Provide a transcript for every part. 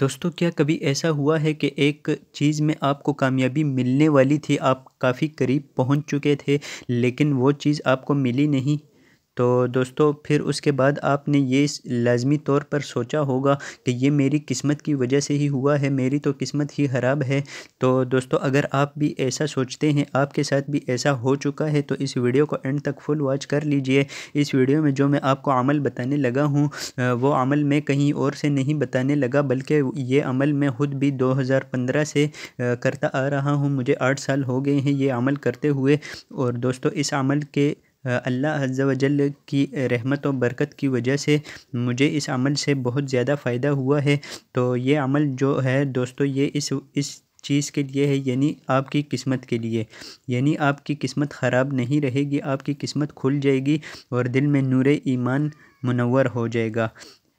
दोस्तों क्या कभी ऐसा हुआ है कि एक चीज़ में आपको कामयाबी मिलने वाली थी आप काफ़ी करीब पहुंच चुके थे लेकिन वो चीज़ आपको मिली नहीं तो दोस्तों फिर उसके बाद आपने ये लाजमी तौर पर सोचा होगा कि ये मेरी किस्मत की वजह से ही हुआ है मेरी तो किस्मत ही ख़राब है तो दोस्तों अगर आप भी ऐसा सोचते हैं आपके साथ भी ऐसा हो चुका है तो इस वीडियो को एंड तक फुल वॉच कर लीजिए इस वीडियो में जो मैं आपको अमल बताने लगा हूँ वो अमल मैं कहीं और से नहीं बताने लगा बल्कि ये अमल मैं ख़ुद भी पंद्रह से करता आ रहा हूँ मुझे आठ साल हो गए हैं ये अमल करते हुए और दोस्तों इस अमल के अल्लाह अज़्ज़ा वजल की रहमत और बरकत की वजह से मुझे इस अमल से बहुत ज़्यादा फ़ायदा हुआ है तो ये अमल जो है दोस्तों ये इस इस चीज़ के लिए है यानी आपकी किस्मत के लिए यानी आपकी किस्मत ख़राब नहीं रहेगी आपकी किस्मत खुल जाएगी और दिल में नूर ईमान मुनवर हो जाएगा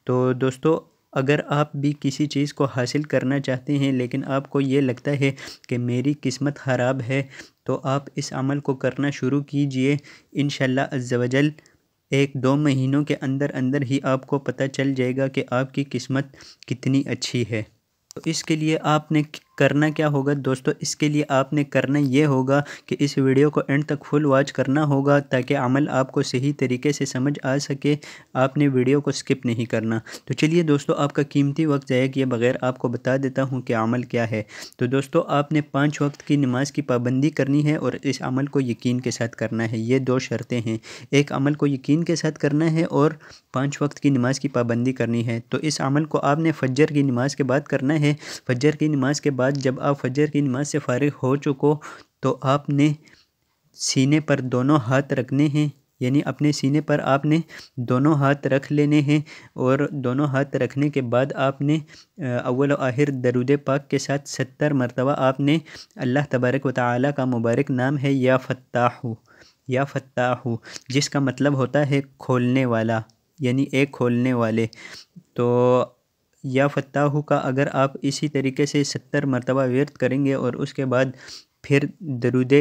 तो दोस्तों अगर आप भी किसी चीज़ को हासिल करना चाहते हैं लेकिन आपको ये लगता है कि मेरी किस्मत ख़राब है तो आप इस अमल को करना शुरू कीजिए इन शजल एक दो महीनों के अंदर अंदर ही आपको पता चल जाएगा कि आपकी किस्मत कितनी अच्छी है तो इसके लिए आपने करना क्या होगा दोस्तों इसके लिए आपने करना ये होगा कि इस वीडियो को एंड तक फुल वॉच करना होगा ताकि अमल आपको सही तरीके से समझ आ सके आपने वीडियो को स्किप नहीं करना तो चलिए दोस्तों आपका कीमती वक्त ज़ाया किए बगैर आपको बता देता हूँ कि अमल क्या है तो दोस्तों आपने पाँच वक्त की नमाज की पाबंदी करनी है और इस अमल को यकीन के साथ करना है ये दो शर्तें हैं एक अमल को यकीन के साथ करना है और पाँच वक्त की नमाज की पाबंदी करनी है तो इस अमल को आपने फजर की नमाज के बाद करना है फजर की नमाज के बाद बाद जब आप फजर की नमाज से फ़ारिग हो चुको तो आपने सीने पर दोनों हाथ रखने हैं यानी अपने सीने पर आपने दोनों हाथ रख लेने हैं और दोनों हाथ रखने के बाद आपने अव्वल आहिर दरुद पाक के साथ सत्तर मरतबा आपने अल्लाह तबारक व ताली का मुबारक नाम है या फत्ताहू या फत्ताहू जिसका मतलब होता है खोलने वाला यानी एक खोलने वाले तो या फताहू का अगर आप इसी तरीके से सत्तर मरतबा व्यर्थ करेंगे और उसके बाद फिर दरुद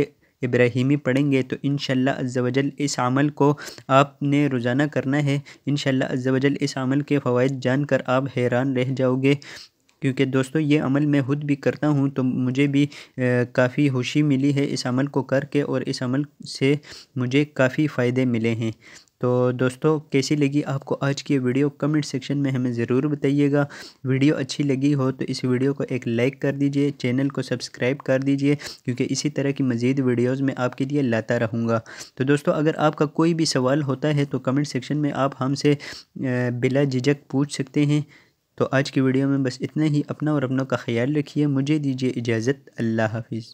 इब्राहिमी पढ़ेंगे तो इन शजल इस अमल को आपने रोज़ाना करना है इन शजल इस अमल के फ़वाद जानकर आप हैरान रह जाओगे क्योंकि दोस्तों ये अमल मैं खुद भी करता हूँ तो मुझे भी काफ़ी खुशी मिली है इस अमल को करके और इस अमल से मुझे काफ़ी फ़ायदे मिले हैं तो दोस्तों कैसी लगी आपको आज की वीडियो कमेंट सेक्शन में हमें ज़रूर बताइएगा वीडियो अच्छी लगी हो तो इस वीडियो को एक लाइक कर दीजिए चैनल को सब्सक्राइब कर दीजिए क्योंकि इसी तरह की मज़ीद वीडियोस में आपके लिए लाता रहूँगा तो दोस्तों अगर आपका कोई भी सवाल होता है तो कमेंट सेक्शन में आप हमसे बिला झिझक पूछ सकते हैं तो आज की वीडियो में बस इतना ही अपना और अपनों का ख्याल रखिए मुझे दीजिए इजाज़त अल्लाह हाफिज़